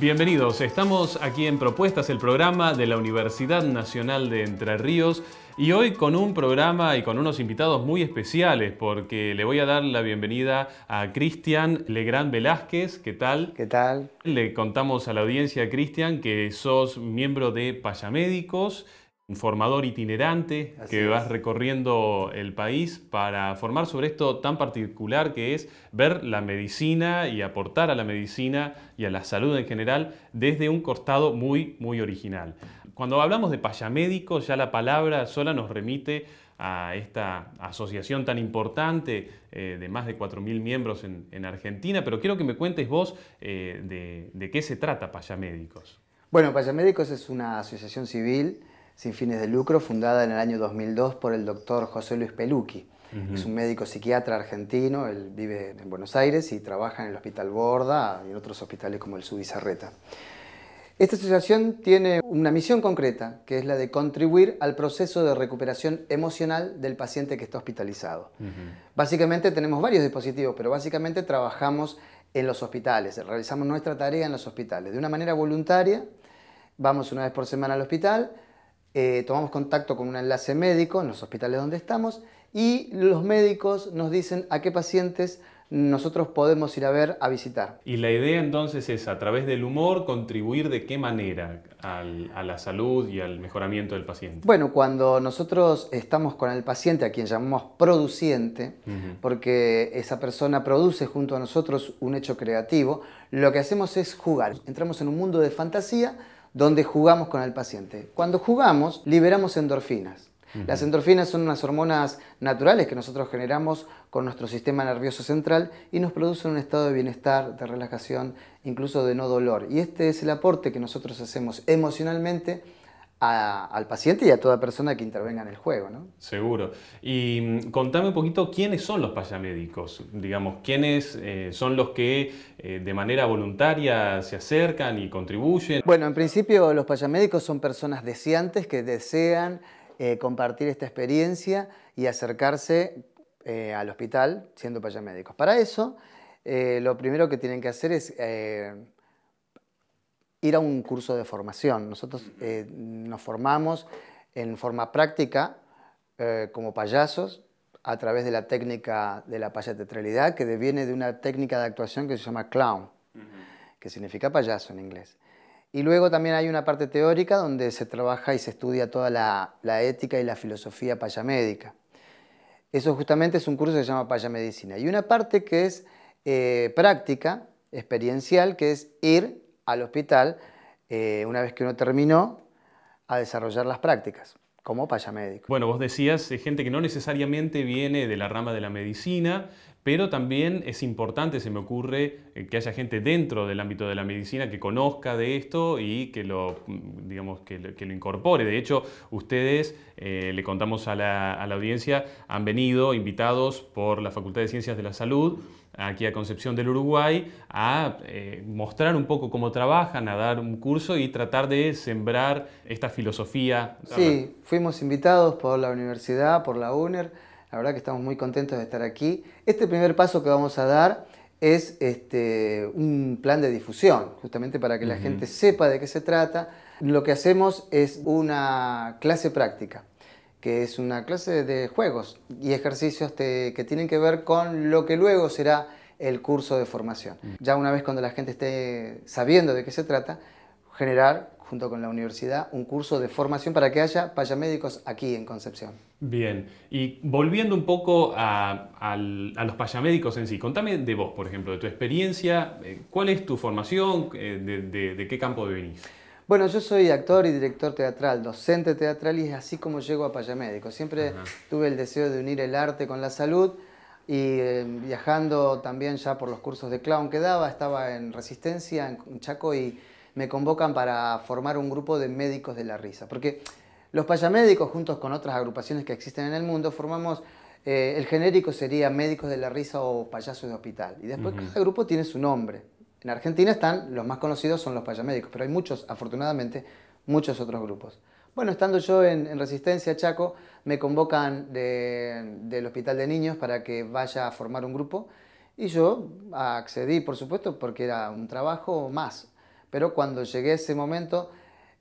Bienvenidos, estamos aquí en Propuestas, el programa de la Universidad Nacional de Entre Ríos y hoy con un programa y con unos invitados muy especiales porque le voy a dar la bienvenida a Cristian Legrand Velázquez, ¿qué tal? ¿Qué tal? Le contamos a la audiencia, Cristian, que sos miembro de Payamédicos, un formador itinerante que vas recorriendo el país para formar sobre esto tan particular que es ver la medicina y aportar a la medicina y a la salud en general desde un costado muy, muy original. Cuando hablamos de payamédicos ya la palabra sola nos remite a esta asociación tan importante eh, de más de 4.000 miembros en, Argentina, pero quiero que me cuentes vos eh, de, de, qué se trata Payamédicos. Bueno, Payamédicos es una asociación civil sin fines de lucro fundada en el año 2002 por el doctor José Luis Peluqui. Es un médico psiquiatra argentino, él vive en Buenos Aires y trabaja en el Hospital Borda y en otros hospitales como el Subizarreta. Esta asociación tiene una misión concreta, que es la de contribuir al proceso de recuperación emocional del paciente que está hospitalizado. Básicamente tenemos varios dispositivos, pero básicamente trabajamos en los hospitales, realizamos nuestra tarea en los hospitales. De una manera voluntaria, vamos una vez por semana al hospital, eh, tomamos contacto con un enlace médico en los hospitales donde estamos y los médicos nos dicen a qué pacientes nosotros podemos ir a ver, a visitar. Y la idea entonces es, a través del humor, contribuir de qué manera a la salud y al mejoramiento del paciente. Bueno, cuando nosotros estamos con el paciente, a quien llamamos produciente, porque esa persona produce junto a nosotros un hecho creativo, lo que hacemos es jugar. Entramos en un mundo de fantasía donde jugamos con el paciente. Cuando jugamos, liberamos endorfinas. Las endorfinas son unas hormonas naturales que nosotros generamos con nuestro sistema nervioso central y nos producen un estado de bienestar, de relajación, incluso de no dolor. Y este es el aporte que nosotros hacemos emocionalmente al paciente y a toda persona que intervenga en el juego. ¿no? Seguro. Y mm, contame un poquito quiénes son los payamédicos, digamos, quiénes eh, son los que eh, de manera voluntaria se acercan y contribuyen. Bueno, en principio los payamédicos son personas deseantes que desean eh, compartir esta experiencia y acercarse al hospital siendo payamédicos. Para eso, lo primero que tienen que hacer es ir a un curso de formación. Nosotros eh, nos formamos en forma práctica eh, como payasos a través de la técnica de la payatetralidad que viene de una técnica de actuación que se llama clown, que significa payaso en inglés. Y luego también hay una parte teórica donde se trabaja y se estudia toda la, ética y la filosofía payamédica. Eso justamente es un curso que se llama payamedicina. Y una parte que es eh, práctica, experiencial, que es ir al hospital, eh, una vez que uno terminó, a desarrollar las prácticas como payamédico. Bueno, vos decías, eh, gente que no necesariamente viene de la rama de la medicina, pero también es importante, se me ocurre, eh, que haya gente dentro del ámbito de la medicina que conozca de esto y que lo, mm, digamos, que incorpore. De hecho, ustedes, le contamos a la audiencia, han venido invitados por la Facultad de Ciencias de la Salud aquí a Concepción del Uruguay, a eh, mostrar un poco cómo trabajan, a dar un curso y tratar de sembrar esta filosofía. Sí, fuimos invitados por la universidad, por la UNER, la verdad que estamos muy contentos de estar aquí. Este primer paso que vamos a dar es este, un plan de difusión, justamente para que la gente sepa de qué se trata. Lo que hacemos es una clase práctica que es una clase de juegos y ejercicios que tienen que ver con lo que luego será el curso de formación. Mm. Ya una vez cuando la gente esté sabiendo de qué se trata, generar junto con la universidad un curso de formación para que haya payamédicos aquí en Concepción. Bien, y volviendo un poco a, los payamédicos en sí, contame de vos, por ejemplo, de tu experiencia, eh, ¿cuál es tu formación, eh, de, de qué campo venís? Bueno, yo soy actor y director teatral, docente teatral y es así como llego a Payamédico. Siempre tuve el deseo de unir el arte con la salud y eh, viajando también ya por los cursos de clown que daba, estaba en Resistencia, en Chaco y me convocan para formar un grupo de médicos de la risa. Porque los payamédicos, juntos con otras agrupaciones que existen en el mundo, formamos eh, el genérico sería médicos de la risa o payasos de hospital. Y después cada grupo tiene su nombre. En Argentina están, los más conocidos son los payamédicos, pero hay muchos, afortunadamente, muchos otros grupos. Bueno, estando yo en, Resistencia Chaco, me convocan del Hospital de Niños para que vaya a formar un grupo y yo accedí, por supuesto, porque era un trabajo más. Pero cuando llegué a ese momento,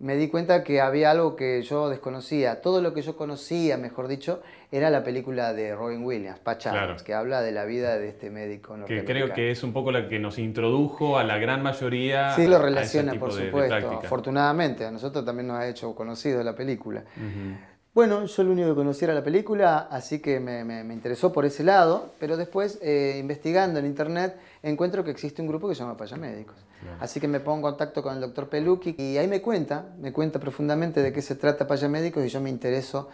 me di cuenta que había algo que yo desconocía. Todo lo que yo conocía, mejor dicho, era la película de Robin Williams, Pachá, que habla de la vida de este médico. Que creo que es un poco la que nos introdujo a la gran mayoría. Sí, lo relaciona, por supuesto. afortunadamente, a nosotros también nos ha hecho conocido la película. Bueno, yo lo único que conociera era la película, así que me, interesó por ese lado, pero después, eh, investigando en internet, encuentro que existe un grupo que se llama Payamédicos. Así que me pongo en contacto con el doctor Peluki y ahí me cuenta, me cuenta profundamente de qué se trata Médicos y yo me intereso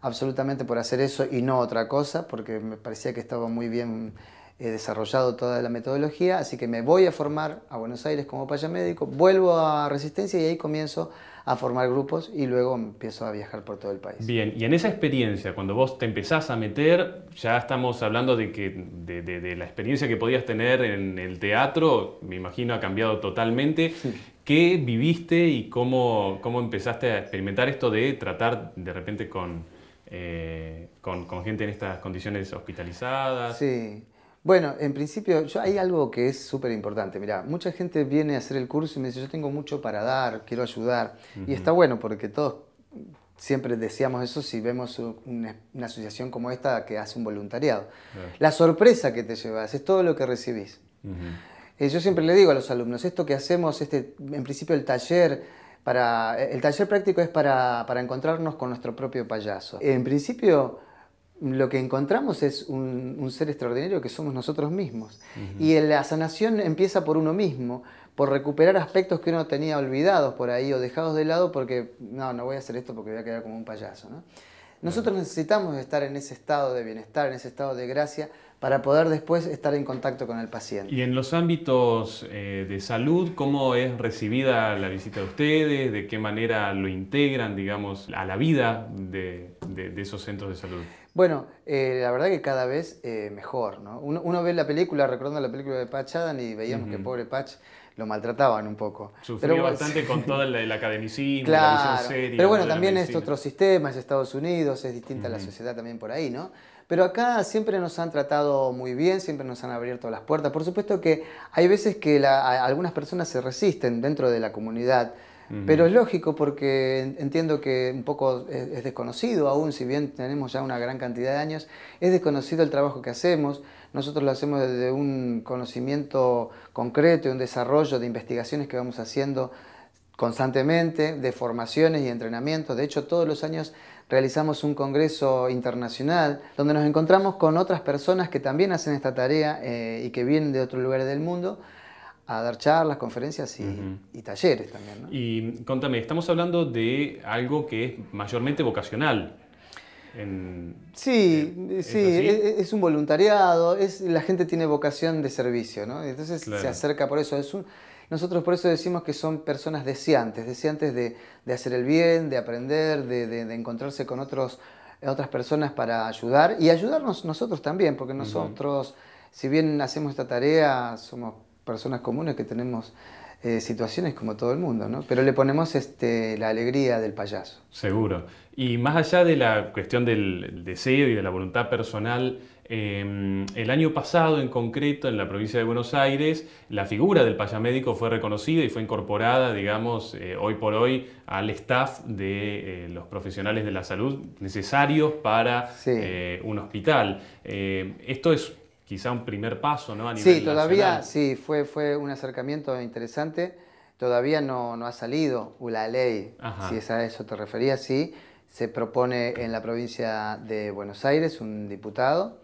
absolutamente por hacer eso y no otra cosa, porque me parecía que estaba muy bien he desarrollado toda la metodología, así que me voy a formar a Buenos Aires como payamédico, vuelvo a Resistencia y ahí comienzo a formar grupos y luego empiezo a viajar por todo el país. Bien, y en esa experiencia, cuando vos te empezás a meter, ya estamos hablando de, que, de, la experiencia que podías tener en el teatro, me imagino ha cambiado totalmente. ¿Qué viviste y cómo, cómo empezaste a experimentar esto de tratar de repente con, eh, con, con, gente en estas condiciones hospitalizadas? Sí, bueno, en principio, yo, hay algo que es súper importante. Mira, mucha gente viene a hacer el curso y me dice, yo tengo mucho para dar, quiero ayudar. Y está bueno porque todos siempre decíamos eso si vemos una, asociación como esta que hace un voluntariado. La sorpresa que te llevas es todo lo que recibís. Eh, yo siempre le digo a los alumnos, esto que hacemos, este, en principio el taller... Para, el taller práctico es para encontrarnos con nuestro propio payaso. En principio, lo que encontramos es un, ser extraordinario que somos nosotros mismos. Y la sanación empieza por uno mismo, por recuperar aspectos que uno tenía olvidados por ahí o dejados de lado porque, no, no voy a hacer esto porque voy a quedar como un payaso. Nosotros necesitamos estar en ese estado de bienestar, en ese estado de gracia, para poder después estar en contacto con el paciente. Y en los ámbitos eh, de salud, ¿cómo es recibida la visita de ustedes? ¿De qué manera lo integran, digamos, a la vida de esos centros de salud? Bueno, eh, la verdad que cada vez eh, mejor, ¿no? Uno, ve la película, recordando la película de Patch Adam y veíamos que pobre Patch lo maltrataban un poco. Sufrió bastante con todo el, academicismo, la Pero bueno, también es otro sistema, es Estados Unidos, es distinta la sociedad también por ahí, ¿no? Pero acá siempre nos han tratado muy bien, siempre nos han abierto las puertas. Por supuesto que hay veces que algunas personas se resisten dentro de la comunidad pero es lógico porque entiendo que un poco es, desconocido aún, si bien tenemos ya una gran cantidad de años, es desconocido el trabajo que hacemos. Nosotros lo hacemos desde un conocimiento concreto y un desarrollo de investigaciones que vamos haciendo constantemente, de formaciones y entrenamientos. De hecho, todos los años realizamos un congreso internacional donde nos encontramos con otras personas que también hacen esta tarea eh, y que vienen de otros lugares del mundo a dar charlas, conferencias y, talleres también. Y contame, estamos hablando de algo que es mayormente vocacional. sí, eh, sí, es, un voluntariado, es, la gente tiene vocación de servicio, ¿no? Entonces se acerca por eso. nosotros por eso decimos que son personas deseantes, deseantes de, hacer el bien, de aprender, de, encontrarse con otros, otras personas para ayudar y ayudarnos nosotros también, porque nosotros, si bien hacemos esta tarea, somos personas comunes que tenemos eh, situaciones como todo el mundo, ¿no? Pero le ponemos este, la alegría del payaso. Seguro. Y más allá de la cuestión del deseo y de la voluntad personal, em, el año pasado en concreto en la provincia de Buenos Aires, la figura del payamédico fue reconocida y fue incorporada, digamos, eh, hoy por hoy al staff de eh, los profesionales de la salud necesarios para un hospital. esto es quizá un primer paso, ¿no? A nivel sí, todavía, sí, fue, fue un acercamiento interesante. Todavía no, ha salido la ley, si es a eso te referías, sí. Se propone en la provincia de Buenos Aires un diputado,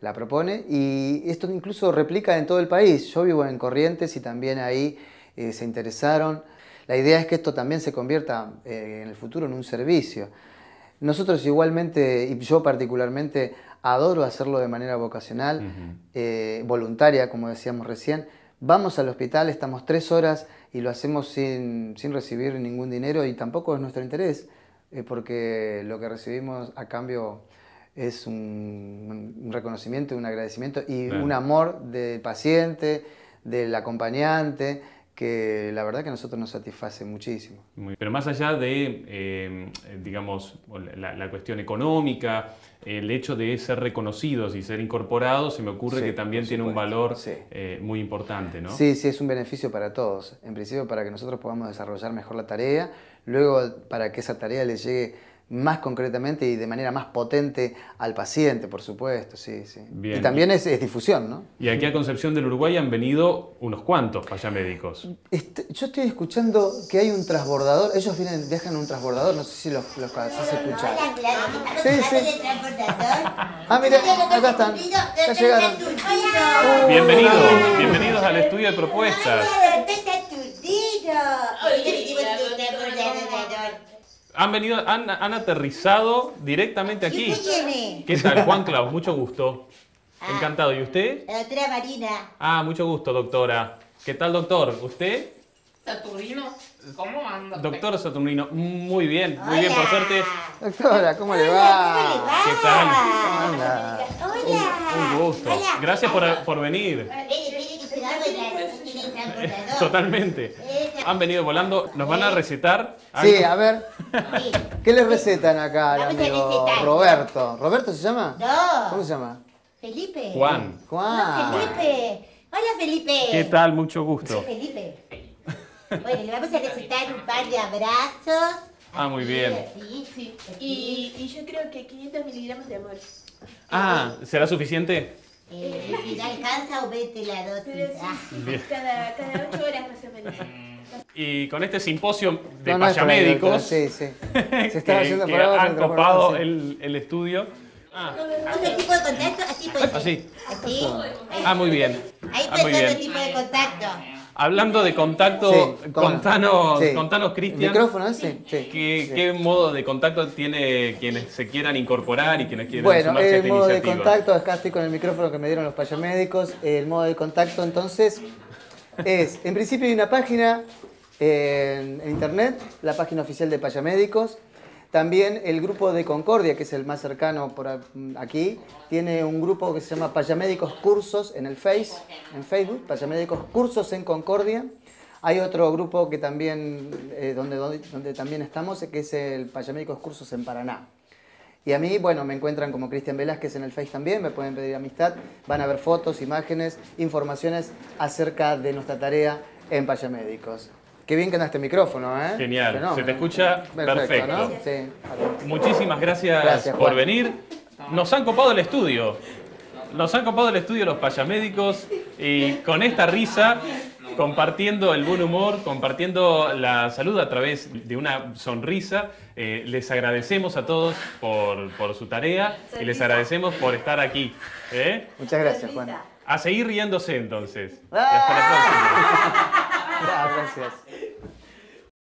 la propone, y esto incluso replica en todo el país. Yo vivo en Corrientes y también ahí eh, se interesaron. La idea es que esto también se convierta eh, en el futuro en un servicio. Nosotros igualmente, y yo particularmente, adoro hacerlo de manera vocacional, eh, voluntaria, como decíamos recién. Vamos al hospital, estamos tres horas y lo hacemos sin, recibir ningún dinero y tampoco es nuestro interés, eh, porque lo que recibimos a cambio es un, reconocimiento, un agradecimiento y un amor del paciente, del acompañante que la verdad que a nosotros nos satisface muchísimo. Pero más allá de, eh, digamos, la, cuestión económica, el hecho de ser reconocidos y ser incorporados, se me ocurre que también tiene un valor eh, muy importante, ¿no? Sí, sí, es un beneficio para todos. En principio para que nosotros podamos desarrollar mejor la tarea, luego para que esa tarea les llegue más concretamente y de manera más potente al paciente, por supuesto, sí, sí. Y también es, difusión, ¿no? Y aquí a Concepción del Uruguay han venido unos cuantos payamédicos. Este, yo estoy escuchando que hay un transbordador, ellos vienen, viajan un transbordador, no sé si los, los escuchar. sí, sí. ah, mira, acá están, ya llegaron. Bienvenidos, bienvenidos al estudio de propuestas. Han venido, han, aterrizado directamente aquí. ¿Qué, ¿Qué tal, Juan Claus? Mucho gusto. Ah. Encantado. ¿Y usted? La doctora Marina. Ah, mucho gusto, doctora. ¿Qué tal, doctor? ¿Usted? Saturnino. ¿Cómo anda? Doctor Saturnino, muy bien, muy bien, por suerte. Doctora, ¿cómo le va? ¿Qué tal? Hola. Un, gusto. Gracias por, por venir. Totalmente. Eh, han venido volando. Nos van a recetar. Sí, a ver. ¿Qué les recetan acá amigo Roberto? ¿Roberto se llama? No. ¿Cómo se llama? Felipe. Juan. Juan. Felipe. Hola, Felipe. ¿Qué tal? Mucho gusto. Soy Felipe. Bueno, le vamos a recetar un par de abrazos. Ah, muy bien. Sí, sí. Y, y yo creo que 500 miligramos de amor. Ah, ¿será suficiente? Eh, es alcanza o vete la dosis. Ah. cada, cada ocho horas más o menos. Y con este simposio de no, payamédicos sí, sí. Se está haciendo que, han copado el, el estudio. Ah, otro tipo de contacto, así pues. Así. Ah, muy bien. Ahí ah, puede ah, ser otro tipo de contacto. Hablando de contacto, contanos, Cristian. ¿qué, modo de contacto tiene quienes se quieran incorporar y quienes quieran bueno, sumarse el modo de contacto, acá estoy con el micrófono que me dieron los payamédicos. El modo de contacto entonces es, en principio hay una página eh, en internet, la página oficial de payamédicos, también el grupo de Concordia, que es el más cercano por aquí, tiene un grupo que se llama Payamédicos Cursos en el Face, en Facebook, Payamédicos Cursos en Concordia. Hay otro grupo que también, eh, donde, también estamos, que es el Payamédicos Cursos en Paraná. Y a mí, bueno, me encuentran como Cristian Velázquez en el Face también, me pueden pedir amistad, van a ver fotos, imágenes, informaciones acerca de nuestra tarea en Payamédicos. Qué bien que anda este micrófono, ¿eh? Genial. Se te escucha perfecto. Sí. Muchísimas gracias, por venir. Nos han copado el estudio. Nos han copado el estudio los payamédicos y con esta risa, compartiendo el buen humor, compartiendo la salud a través de una sonrisa, eh, les agradecemos a todos por, su tarea y les agradecemos por estar aquí. ¿eh? Muchas gracias, Juan. A seguir riéndose entonces. ¡Ah! Ah, gracias.